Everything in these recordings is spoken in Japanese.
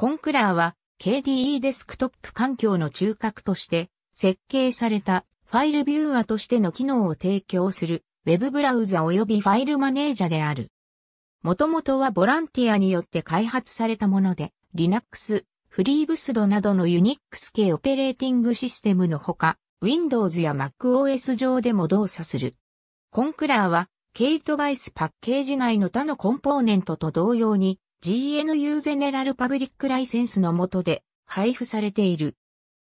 コンクラーは KDE デスクトップ環境の中核として設計されたファイルビューアとしての機能を提供する Web ブラウザ及びファイルマネージャである。もともとはボランティアによって開発されたもので Linux、FreeBSD などの Unix 系オペレーティングシステムのほか Windows や MacOS 上でも動作する。コンクラーは K トバイスパッケージ内の他のコンポーネントと同様に GNU ゼネラルパブリックライセンスの下で配布されている。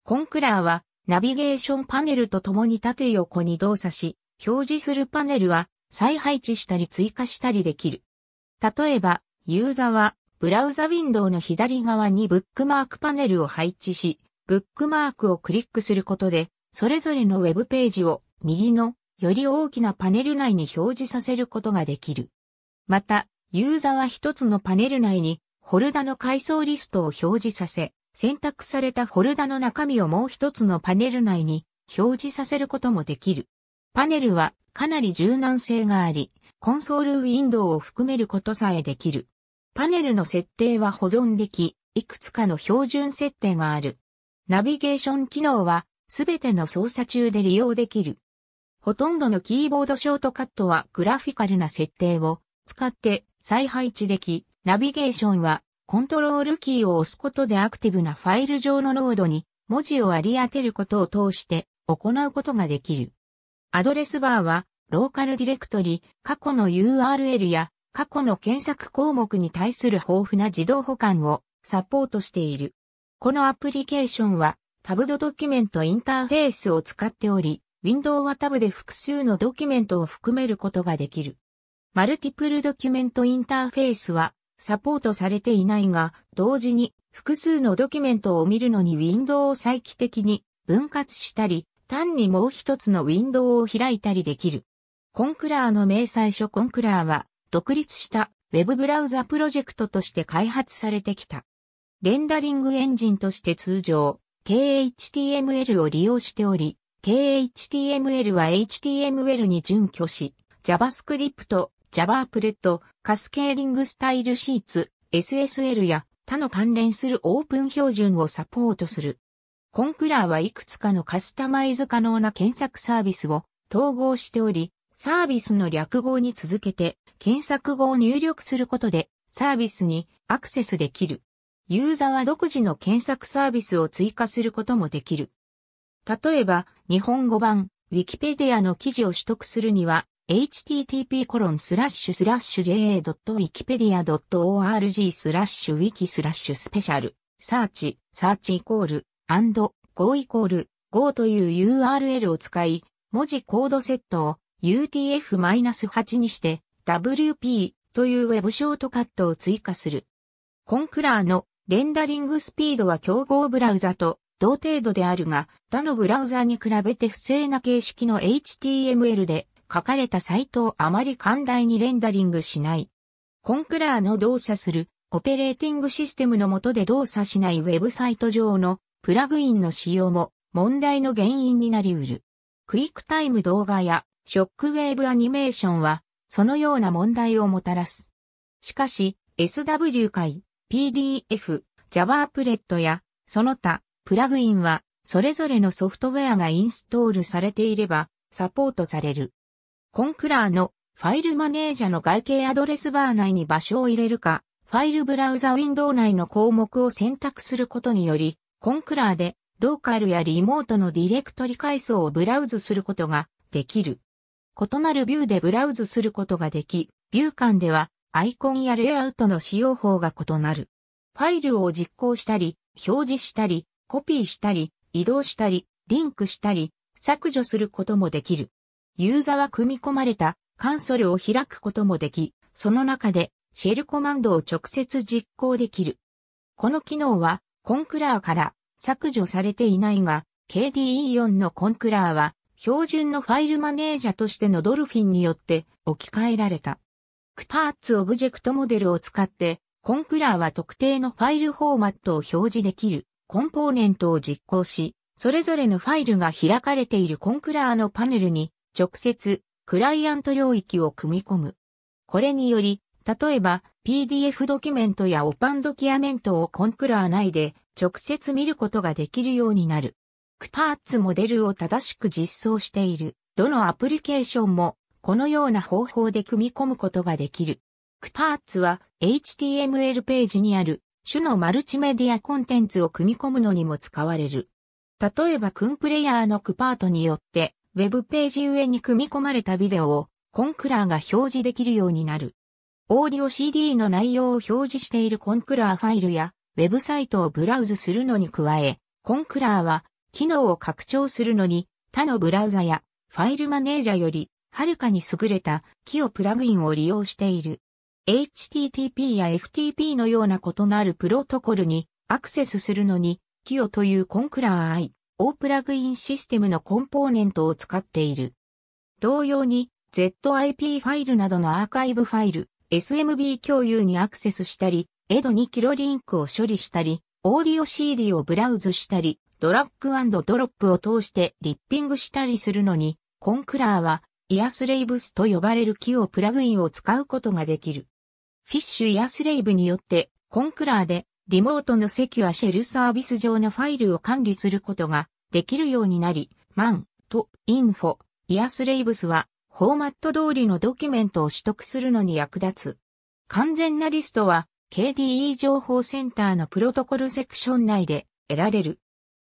コンクラーはナビゲーションパネルと共に縦横に動作し、表示するパネルは再配置したり追加したりできる。例えば、ユーザーはブラウザウィンドウの左側にブックマークパネルを配置し、ブックマークをクリックすることで、それぞれのウェブページを右のより大きなパネル内に表示させることができる。また、ユーザは一つのパネル内にフォルダの階層リストを表示させ、選択されたフォルダの中身をもう一つのパネル内に表示させることもできる。パネルはかなり柔軟性があり、コンソールウィンドウを含めることさえできる。パネルの設定は保存でき、いくつかの標準設定がある。ナビゲーション機能はすべての操作中で利用できる。ほとんどのキーボードショートカットはグラフィカルな設定を使って再配置でき、ナビゲーションは、コントロールキーを押すことでアクティブなファイル上のノードに文字を割り当てることを通して行うことができる。アドレスバーは、ローカルディレクトリ、過去の URL や過去の検索項目に対する豊富な自動保管をサポートしている。このアプリケーションは、タブドドキュメントインターフェースを使っており、ウィンドウはタブで複数のドキュメントを含めることができる。マルティプルドキュメントインターフェースはサポートされていないが、同時に複数のドキュメントを見るのにウィンドウを再帰的に分割したり、単にもう一つのウィンドウを開いたりできる。コンクラーの明細書コンクラーは独立したウェブブラウザプロジェクトとして開発されてきた。レンダリングエンジンとして通常、KHTML を利用しており、KHTML は HTML に準拠し、JavaScript、ジャバープレット、カスケーリングスタイルシーツ、SSL や他の関連するオープン標準をサポートする。コンクラーはいくつかのカスタマイズ可能な検索サービスを統合しており、サービスの略語に続けて検索語を入力することでサービスにアクセスできる。ユーザーは独自の検索サービスを追加することもできる。例えば、日本語版 Wikipedia の記事を取得するには、http コロンスラッシュスラッシュ ja.wikipedia.org スラッシュウィキスラッシュスペシャルサーチサーチイコールアンド go イコール go という URL を使い文字コードセットを utf-8 にして wp というウェブショートカットを追加する。コンクラーのレンダリングスピードは競合ブラウザと同程度であるが、他のブラウザに比べて不正な形式の HTML で書かれたサイトをあまり寛大にレンダリングしない。コンクラーの動作するオペレーティングシステムの下で動作しないウェブサイト上のプラグインの使用も問題の原因になりうる。クイックタイム動画やショックウェーブアニメーションはそのような問題をもたらす。しかし SW 回、PDF、Java アプレットやその他プラグインはそれぞれのソフトウェアがインストールされていればサポートされる。コンクラーのファイルマネージャの外形アドレスバー内に場所を入れるか、ファイルブラウザウィンドウ内の項目を選択することにより、コンクラーでローカルやリモートのディレクトリ階層をブラウズすることができる。異なるビューでブラウズすることができ、ビュー間ではアイコンやレイアウトの使用法が異なる。ファイルを実行したり、表示したり、コピーしたり、移動したり、リンクしたり、削除することもできる。ユーザーは組み込まれたカンソルを開くこともでき、その中でシェルコマンドを直接実行できる。この機能はコンクラーから削除されていないが、KDE4 のコンクラーは標準のファイルマネージャーとしてのドルフィンによって置き換えられた。クパーツオブジェクトモデルを使って、コンクラーは特定のファイルフォーマットを表示できるコンポーネントを実行し、それぞれのファイルが開かれているコンクラーのパネルに直接、クライアント領域を組み込む。これにより、例えば PDF ドキュメントやオパンドキュメントをコンクラー内で直接見ることができるようになる。クパーツモデルを正しく実装している。どのアプリケーションもこのような方法で組み込むことができる。クパーツは HTML ページにある種のマルチメディアコンテンツを組み込むのにも使われる。例えばクンプレイヤーのクパートによってウェブページ上に組み込まれたビデオをコンクラーが表示できるようになる。オーディオ CD の内容を表示しているコンクラーファイルやウェブサイトをブラウズするのに加え、コンクラーは機能を拡張するのに他のブラウザやファイルマネージャーよりはるかに優れたキをプラグインを利用している。HTTP や FTP のような異なるプロトコルにアクセスするのに、キオというコンクラー i O プラグインシステムのコンポーネントを使っている。同様に ZIP ファイルなどのアーカイブファイル、SMB 共有にアクセスしたり、エド2キロリンクを処理したり、オーディオ CD をブラウズしたり、ドラッグドロップを通してリッピングしたりするのに、コンクラーはイアスレイブスと呼ばれるキオプラグインを使うことができる。フィッシュイアスレイブによってコンクラーでリモートのセキュアシェルサービス上のファイルを管理することができるようになり、マンとインフォ、イアスレイブスはフォーマット通りのドキュメントを取得するのに役立つ。完全なリストは KDE 情報センターのプロトコルセクション内で得られる。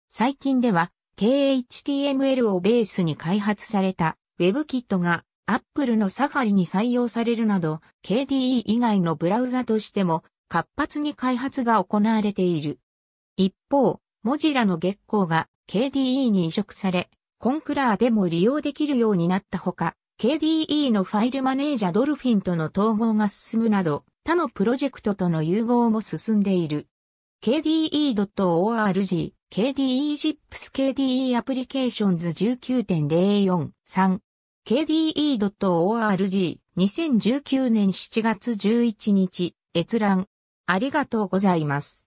最近では KHTML をベースに開発された WebKit が Apple のサファリに採用されるなど KDE 以外のブラウザとしても活発に開発が行われている。一方、モジラの月光が KDE に移植され、コンクラーでも利用できるようになったほか、KDE のファイルマネージャドルフィンとの統合が進むなど、他のプロジェクトとの融合も進んでいる。kde.org、KDE-ZIPS、KDE アプリケーションズ19.043、kde.org、2019年7月11日、閲覧。ありがとうございます。